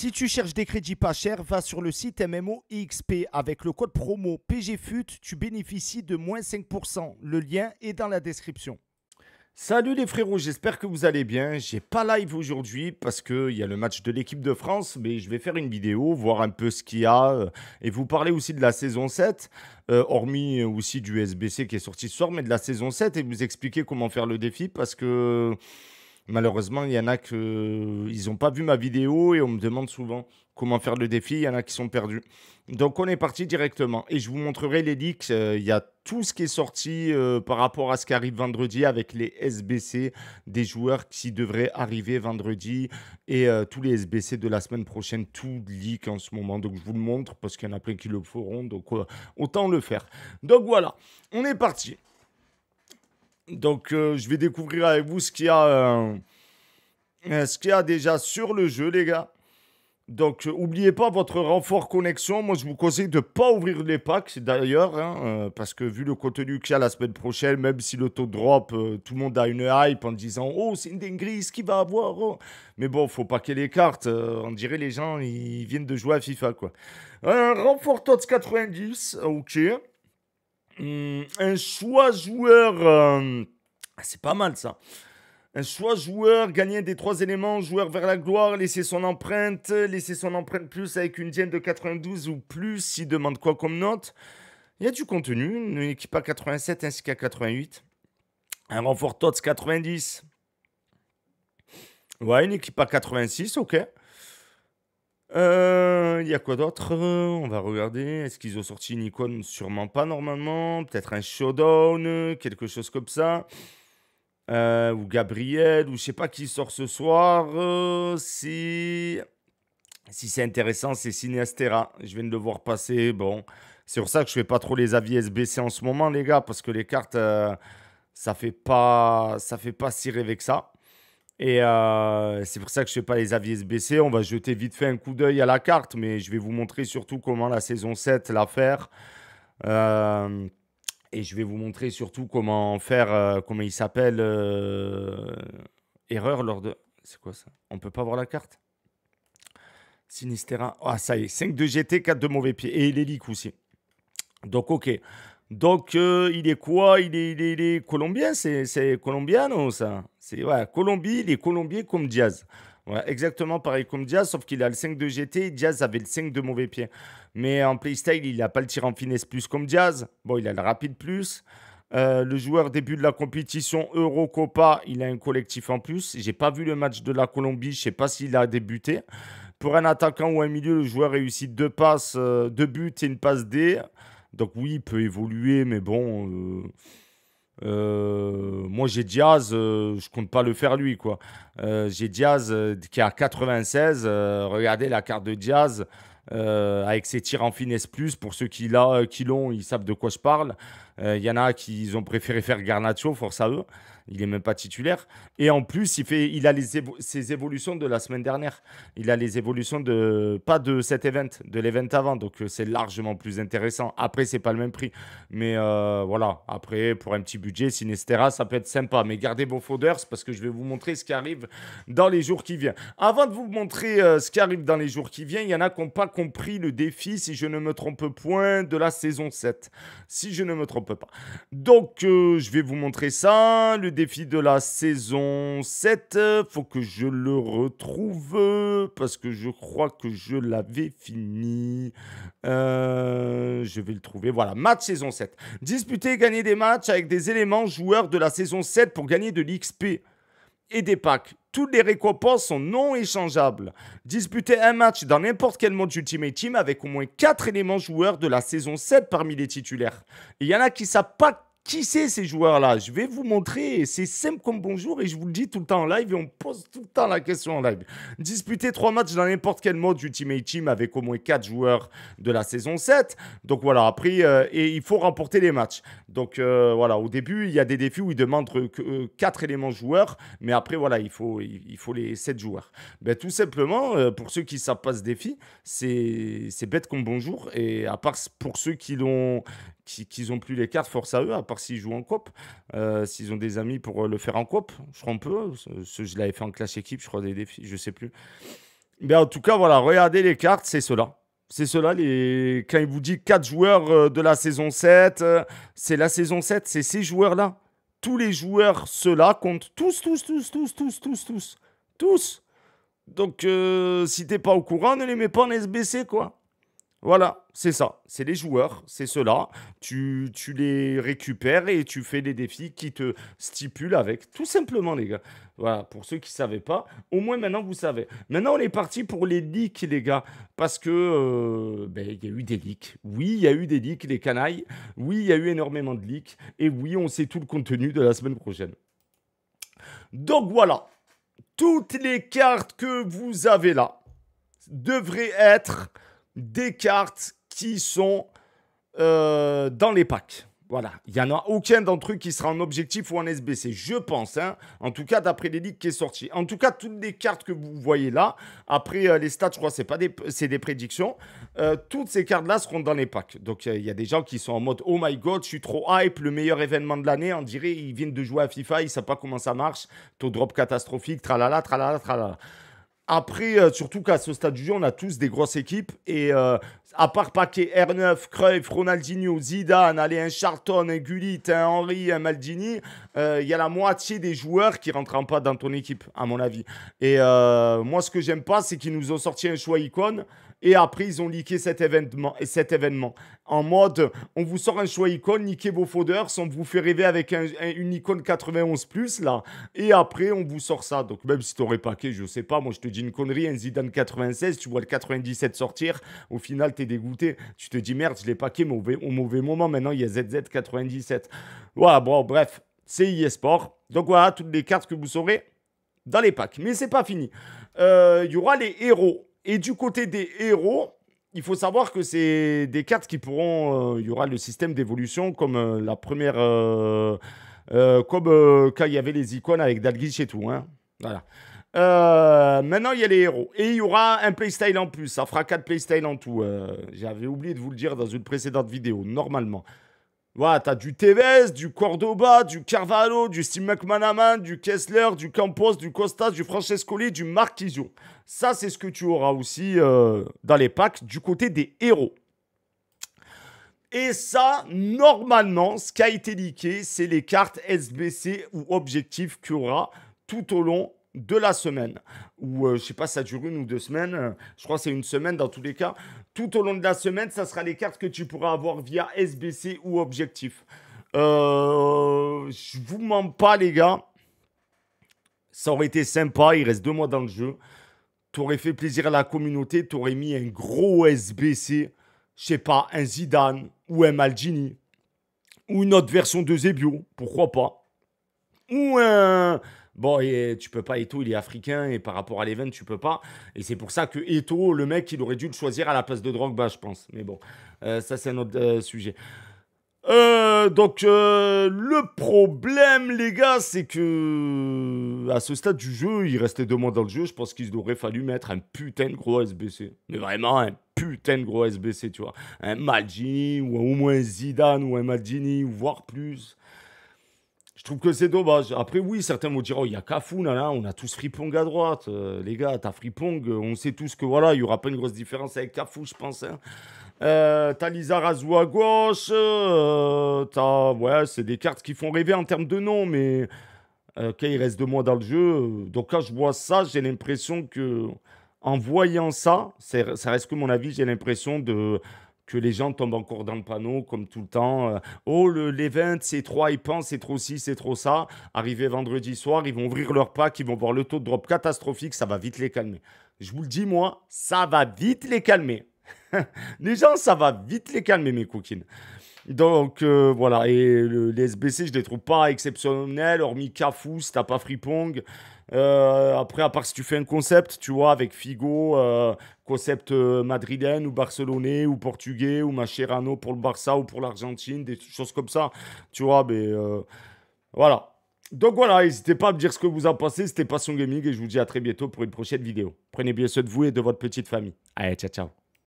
Si tu cherches des crédits pas chers, va sur le site MMOXP. Avec le code promo PGFUT, tu bénéficies de moins 5%. Le lien est dans la description. Salut les frérots, j'espère que vous allez bien. J'ai pas live aujourd'hui parce qu'il y a le match de l'équipe de France, mais je vais faire une vidéo, voir un peu ce qu'il y a euh, et vous parler aussi de la saison 7, euh, hormis euh, aussi du SBC qui est sorti ce soir, mais de la saison 7 et vous expliquer comment faire le défi parce que Malheureusement, il y en a qui n'ont pas vu ma vidéo et on me demande souvent comment faire le défi. Il y en a qui sont perdus. Donc, on est parti directement. Et je vous montrerai les leaks. Euh, il y a tout ce qui est sorti euh, par rapport à ce qui arrive vendredi avec les SBC des joueurs qui devraient arriver vendredi et euh, tous les SBC de la semaine prochaine. Tout leak en ce moment. Donc, je vous le montre parce qu'il y en a plein qui le feront. Donc, autant le faire. Donc, voilà. On est parti. Donc, euh, je vais découvrir avec vous euh, euh, ce qu'il y, a déjà sur le jeu, les gars. Donc, n'oubliez pas votre renfort connexion. Moi, je vous conseille de ne pas ouvrir les packs, d'ailleurs, hein, parce que vu le contenu qu'il y a la semaine prochaine, même si le taux drop, tout le monde a une hype en disant « Oh, c'est une dinguerie, ce qu'il va avoir oh. Mais bon, faut paquer les cartes. on dirait les gens, ils viennent de jouer à FIFA, quoi. Un renfort TOTS 90, ok. Hmm, un choix joueur. Euh, ah, c'est pas mal ça. Un choix joueur, gagner des trois éléments, joueur vers la gloire, laisser son empreinte, laisser son empreinte plus avec une dienne de 92 ou plus, s'il demande quoi comme note Il y a du contenu, une équipe à 87 ainsi qu'à 88. Un renfort TOTS 90. Ouais, une équipe à 86, ok. Euh, il y a quoi d'autre On va regarder. Est-ce qu'ils ont sorti une icône Sûrement pas normalement. Peut-être un showdown, quelque chose comme ça. Euh, ou Gabriel, ou je sais pas qui sort ce soir. Euh, si si c'est intéressant, c'est Sinestera. Je viens de le voir passer. Bon, c'est pour ça que je fais pas trop les avis SBC en ce moment, les gars, parce que les cartes, ça fait pas, ça fait pas si rêver que ça. Et euh, c'est pour ça que je ne fais pas les avis SBC. On va jeter vite fait un coup d'œil à la carte, mais je vais vous montrer surtout comment la saison 7 la faire. Euh, et je vais vous montrer surtout comment faire, euh, comment il s'appelle, erreur lors de... C'est quoi ça On peut pas voir la carte Sinistera. Ah, ça y est. 5 de GT, 4 de mauvais pieds Et il aussi. Donc, ok. Donc, euh, il est quoi il est, il est, colombien, c'est ça. C'est Colombie, il est colombien comme Diaz. exactement pareil comme Diaz, sauf qu'il a le 5 de GT, Diaz avait le 5 de mauvais pied. Mais en playstyle, il n'a pas le tir en finesse plus comme Diaz. Bon, il a le rapide plus. Euh, le joueur début de la compétition Eurocopa, il a un collectif en plus. J'ai pas vu le match de la Colombie, je sais pas s'il a débuté. Pour un attaquant ou un milieu, le joueur réussit deux passes, euh, deux buts et une passe D. Donc oui, il peut évoluer, mais bon. Euh, euh, moi, j'ai Diaz, je euh, je compte pas le faire lui, quoi. j'ai Diaz qui est à 96. regardez la carte de Diaz avec ses tirs en finesse plus. Pour ceux qui l'ont, ils savent de quoi je parle. Il euh, y en a qui ils ont préféré faire Garnacho, force à eux. Il n'est même pas titulaire. Et en plus, il, fait, il a les ses évolutions de la semaine dernière. Il a les évolutions de, pas de cet event, de l'event avant. Donc, euh, c'est largement plus intéressant. Après, c'est pas le même prix. Mais euh, voilà, après, pour un petit budget, Sinestera, ça peut être sympa. Mais gardez vos folders parce que je vais vous montrer ce qui arrive dans les jours qui viennent. Avant de vous montrer ce qui arrive dans les jours qui viennent, il y en a qui n'ont pas compris le défi, si je ne me trompe point, de la saison 7. Si je ne me trompe pas. Donc, euh, je vais vous montrer ça. Le défi de la saison 7. Euh, faut que je le retrouve euh, parce que je crois que je l'avais fini. je vais le trouver. Voilà, match saison 7. Disputer et gagner des matchs avec des éléments joueurs de la saison 7 pour gagner de l'XP et des packs toutes les récompenses sont non échangeables. Disputer un match dans n'importe quel mode Ultimate Team avec au moins 4 éléments joueurs de la saison 7 parmi les titulaires. Il y en a qui savent pas qui c'est ces joueurs-là Je vais vous montrer. C'est simple comme bonjour et je vous le dis tout le temps en live et on pose tout le temps la question en live. Disputer trois matchs dans n'importe quel mode Ultimate Team avec au moins quatre joueurs de la saison 7. Donc voilà, après, euh, et il faut remporter les matchs. Donc euh, voilà, au début, il y a des défis où ils demandent euh, quatre éléments joueurs, mais après, voilà, il faut, il faut les sept joueurs. Ben, tout simplement, pour ceux qui ne savent pas ce défi, c'est bête comme bonjour et à part pour ceux qui l'ont qu'ils ont plus les cartes, force à eux, à part s'ils jouent en coop. Euh, s'ils ont des amis pour euh, le faire en coop, je crois un peu. je l'avais fait en clash équipe, je crois des défis, je sais plus. Mais en tout cas, voilà, regardez les cartes, c'est cela. C'est cela, les... quand il vous dit 4 joueurs euh, de la saison 7, c'est la saison 7, c'est ces joueurs-là. Tous les joueurs, ceux-là, comptent tous, tous, tous, tous, tous, tous, tous. Tous. Donc, euh, si t'es pas au courant, ne les mets pas en SBC, quoi. Voilà, c'est ça. C'est les joueurs, c'est cela. Tu, tu les récupères et tu fais les défis qui te stipulent avec. Tout simplement, les gars. Voilà, pour ceux qui ne savaient pas, au moins maintenant vous savez. Maintenant, on est parti pour les leaks, les gars. Parce que, euh, ben, il y a eu des leaks. Oui, il y a eu des leaks, les canailles. Oui, il y a eu énormément de leaks. Et oui, on sait tout le contenu de la semaine prochaine. Donc voilà. Toutes les cartes que vous avez là devraient être des cartes qui sont euh, dans les packs. Voilà, il n'y en a aucun d'entre eux qui sera en objectif ou en SBC, je pense. Hein. En tout cas, d'après les qui est sorti. En tout cas, toutes les cartes que vous voyez là, après euh, les stats, je crois, c'est pas des, c'est des prédictions. Euh, toutes ces cartes-là seront dans les packs. Donc, il y a des gens qui sont en mode Oh my god, je suis trop hype, le meilleur événement de l'année. On dirait ils viennent de jouer à FIFA, ils savent pas comment ça marche. Taux drop catastrophique, tralala, tralala, tralala. Après, euh, surtout qu'à ce stade du jeu, on a tous des grosses équipes et euh, à part Paquet, R9, Cruyff, Ronaldinho, Zidane, allez, un Charlton, un Gullit, un Henry, un Maldini, euh, il y a la moitié des joueurs qui rentrent pas dans ton équipe, à mon avis. Et euh, moi, ce que j'aime pas, c'est qu'ils nous ont sorti un choix icône et après, ils ont liqué cet événement, cet événement. En mode, on vous sort un choix icône, niquez vos faudeurs, on vous fait rêver avec un, une icône 91 plus, là. Et après, on vous sort ça. Donc, même si tu aurais paquet, je sais pas, moi, je te dis une connerie, un Zidane 96, tu vois le 97 sortir, au final, t'es dégoûté. Tu te dis merde, je l'ai paqué au, mauvais moment. Maintenant, il y a ZZ97. Ouais, bon, bref, c'est sport Donc voilà, toutes les cartes que vous saurez dans les packs. Mais c'est pas fini. Euh, il y aura les héros. Et du côté des héros, il faut savoir que c'est des cartes qui pourront. Euh, il y aura le système d'évolution comme euh, la première. comme quand il y avait les icônes avec Dalgish et tout. Hein. Voilà. Euh, maintenant, il y a les héros. Et il y aura un playstyle en plus. Ça fera 4 playstyles en tout. Euh, j'avais oublié de vous le dire dans une précédente vidéo, normalement. Voilà, t'as du Tevez, du Cordoba, du Carvalho, du Steve McManaman, du Kessler, du Campos, du Costa, du Francescoli, du Marquisio. Ça, c'est ce que tu auras aussi euh, dans les packs du côté des héros. Et ça, normalement, ce qui a été leaké, c'est les cartes SBC ou objectifs qu'il y aura tout au long de la semaine, ou euh, je sais pas, ça dure une ou deux semaines, euh, je crois que c'est une semaine dans tous les cas, tout au long de la semaine, ça sera les cartes que tu pourras avoir via SBC ou objectif. Euh, je vous mens pas les gars, ça aurait été sympa, il reste deux mois dans le jeu, Tu aurais fait plaisir à la communauté, aurais mis un gros SBC, je sais pas, un Zidane ou un Maldini, ou une autre version de Zebio, pourquoi pas, ou un bon, et tu peux pas, Eto, il est africain, et par rapport à l'event, tu peux pas. Et c'est pour ça que Eto, le mec, il aurait dû le choisir à la place de Drogba, je pense. Mais bon, euh, ça, c'est un autre euh, sujet. Euh, donc, le problème, les gars, c'est que à ce stade du jeu, il restait deux mois dans le jeu. Je pense qu'il aurait fallu mettre un putain de gros SBC. Mais vraiment, un putain de gros SBC, tu vois. Un Maldini, ou au moins un Zidane, ou un Maldini, voire plus. Je trouve que c'est dommage. Après, oui, certains vont dire, oh, il y a Cafou, là, on a tous Fripong à droite. Euh, les gars, t'as Fripong, euh, on sait tous que voilà, il y aura pas une grosse différence avec Cafou, je pense. Hein. Euh, t'as Lisa à gauche. t'as, ouais, c'est des cartes qui font rêver en termes de nom, mais il reste deux mois dans le jeu. Donc quand je vois ça, j'ai l'impression que, en voyant ça, ça reste que mon avis, j'ai l'impression de que les gens tombent encore dans le panneau comme tout le temps. Euh, oh, le, les 20, c'est trop pensent, c'est trop ci, c'est trop ça. Arrivé vendredi soir, ils vont ouvrir leur pack, ils vont voir le taux de drop catastrophique, ça va vite les calmer. Je vous le dis, moi, ça va vite les calmer. les gens, ça va vite les calmer, mes coquines. Donc euh, voilà, et les SBC, je les trouve pas exceptionnels, hormis Cafou, si t'as pas Fripong. Euh, après, à part si tu fais un concept, tu vois, avec Figo, euh, concept euh, madrilène ou barcelonais ou portugais ou Macherano pour le Barça ou pour l'Argentine, des choses comme ça. Tu vois, mais voilà. Donc voilà, n'hésitez pas à me dire ce que vous en pensez. C'était Passion Gaming et je vous dis à très bientôt pour une prochaine vidéo. Prenez bien soin de vous et de votre petite famille. Allez, ciao, ciao.